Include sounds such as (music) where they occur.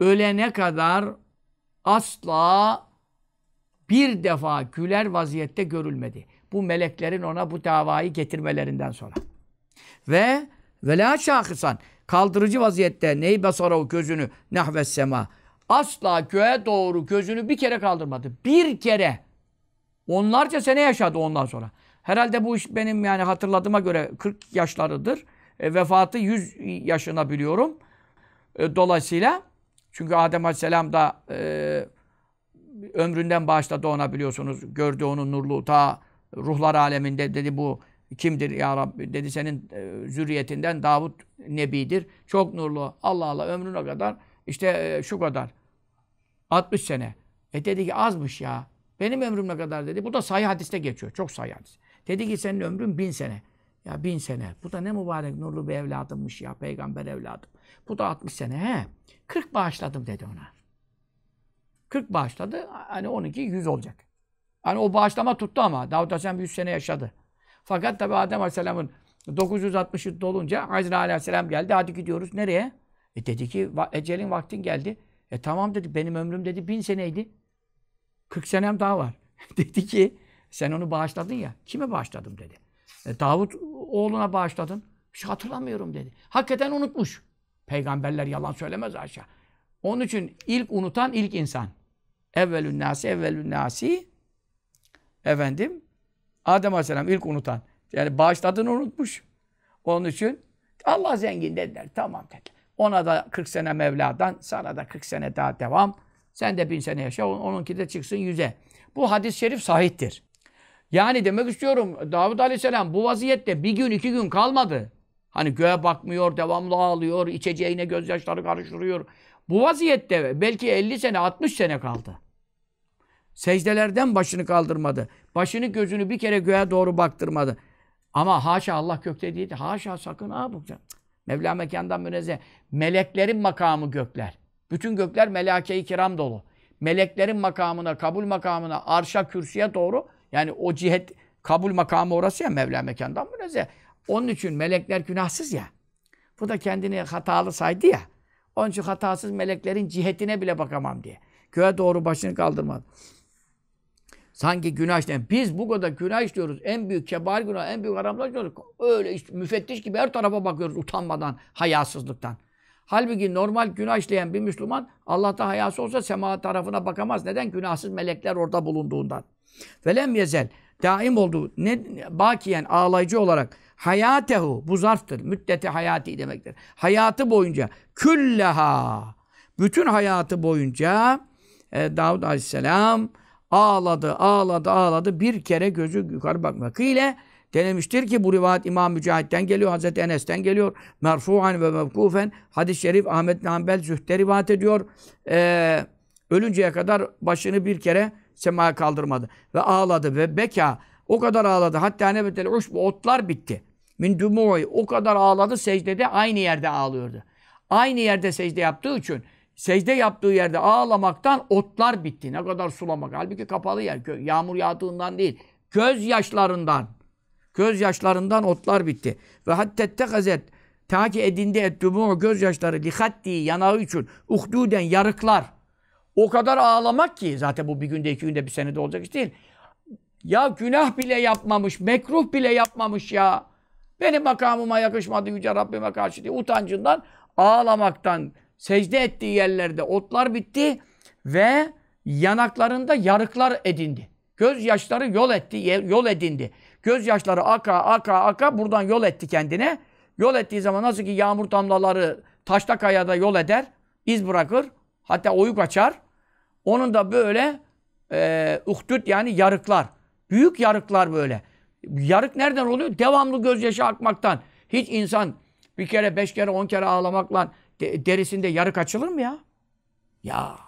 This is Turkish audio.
ölene kadar asla bir defa güler vaziyette görülmedi. Bu meleklerin ona bu davayı getirmelerinden sonra. Ve velâ şahısan kaldırıcı vaziyette ney o gözünü nehves sema asla köye doğru gözünü bir kere kaldırmadı. Bir kere. Onlarca sene yaşadı ondan sonra. Herhalde bu iş benim yani hatırladığıma göre 40 yaşlarıdır. E, vefatı 100 yaşına biliyorum. E, dolayısıyla çünkü Adem Aleyhisselam da e, ömründen bağışladı ona biliyorsunuz. Gördü onun nurlu ta ruhlar aleminde dedi bu kimdir ya Rabbi dedi senin e, zürriyetinden Davut Nebi'dir. Çok nurlu Allah Allah ömrüne kadar işte e, şu kadar 60 sene. E dedi ki azmış ya benim ömrüm ne kadar dedi. Bu da sayı hadiste geçiyor çok sayı hadis. Dedi ki senin ömrün bin sene. Ya bin sene. Bu da ne mübarek nurlu bir evladımmış ya peygamber evladım. Bu da 60 sene he. 40 bağışladım dedi ona. 40 bağışladı. Hani 12 100 olacak. Hani o bağışlama tuttu ama. Davut Aleyhisselam 100 sene yaşadı. Fakat tabi Adem Aleyhisselam'ın 960'ı dolunca Azrail Aleyhisselam geldi. Hadi gidiyoruz. Nereye? E dedi ki ecelin vaktin geldi. E tamam dedi. Benim ömrüm dedi bin seneydi. 40 senem daha var. (laughs) dedi ki sen onu bağışladın ya. Kime bağışladım dedi. E, Davut oğluna bağışladın. Bir şey hatırlamıyorum dedi. Hakikaten unutmuş. Peygamberler yalan söylemez aşağı. Onun için ilk unutan ilk insan. Evvelün nasi, evvelün nasi. Efendim, Adem Aleyhisselam ilk unutan. Yani bağışladığını unutmuş. Onun için Allah zengin dediler. Tamam dedi. Ona da 40 sene Mevla'dan, sana da 40 sene daha devam. Sen de bin sene yaşa, onunki de çıksın yüze. Bu hadis-i şerif sahiptir. Yani demek istiyorum Davud Aleyhisselam bu vaziyette bir gün iki gün kalmadı. Hani göğe bakmıyor, devamlı ağlıyor, içeceğine gözyaşları karıştırıyor. Bu vaziyette belki 50 sene, 60 sene kaldı. Secdelerden başını kaldırmadı. Başını gözünü bir kere göğe doğru baktırmadı. Ama haşa Allah gökte değil. Haşa sakın ha bu. Mevla mekandan münezzeh. Meleklerin makamı gökler. Bütün gökler melake-i kiram dolu. Meleklerin makamına, kabul makamına, arşa, kürsüye doğru yani o cihet kabul makamı orası ya Mevla mekandan müneze. Onun için melekler günahsız ya. Bu da kendini hatalı saydı ya. Onun için hatasız meleklerin cihetine bile bakamam diye. Köye doğru başını kaldırmadı. Sanki günah işleyen. Biz bu kadar günah işliyoruz. En büyük kebair günah, en büyük haramlar işliyoruz. Öyle işte, müfettiş gibi her tarafa bakıyoruz utanmadan, hayasızlıktan. Halbuki normal günah işleyen bir Müslüman Allah'ta hayası olsa sema tarafına bakamaz. Neden? Günahsız melekler orada bulunduğundan. Velem yezel daim olduğu ne bakiyen ağlayıcı olarak hayatehu bu zarftır. Müddeti hayati demektir. Hayatı boyunca külleha bütün hayatı boyunca e, Davud Aleyhisselam ağladı, ağladı, ağladı. Bir kere gözü yukarı bakmak ile denemiştir ki bu rivayet İmam Mücahit'ten geliyor, Hazreti Enes'ten geliyor. Merfu'an ve mevkufen. Hadis-i şerif Ahmet Nambel Züht'te rivayet ediyor. Eee Ölünceye kadar başını bir kere semaya kaldırmadı. Ve ağladı ve beka. O kadar ağladı. Hatta ne uç bu otlar bitti. Min dumu'i. O kadar ağladı secdede aynı yerde ağlıyordu. Aynı yerde secde yaptığı için secde yaptığı yerde ağlamaktan otlar bitti. Ne kadar sulamak. Halbuki kapalı yer. Yağmur yağdığından değil. Göz yaşlarından. Göz yaşlarından otlar bitti. Ve hatta gazet ta ki edindi et göz yaşları lihatti yanağı için uhduden yarıklar. O kadar ağlamak ki zaten bu bir günde iki günde bir senede olacak iş değil. Ya günah bile yapmamış, mekruh bile yapmamış ya. Benim makamıma yakışmadı Yüce Rabbime karşı diye utancından, ağlamaktan, secde ettiği yerlerde otlar bitti ve yanaklarında yarıklar edindi. Gözyaşları yol etti, yol edindi. Gözyaşları aka aka aka buradan yol etti kendine. Yol ettiği zaman nasıl ki yağmur damlaları taşta kayada yol eder, iz bırakır, hatta oyuk açar. Onun da böyle e, uhdüt yani yarıklar. Büyük yarıklar böyle. Yarık nereden oluyor? Devamlı gözyaşı akmaktan. Hiç insan bir kere, beş kere, on kere ağlamakla derisinde yarık açılır mı ya? Ya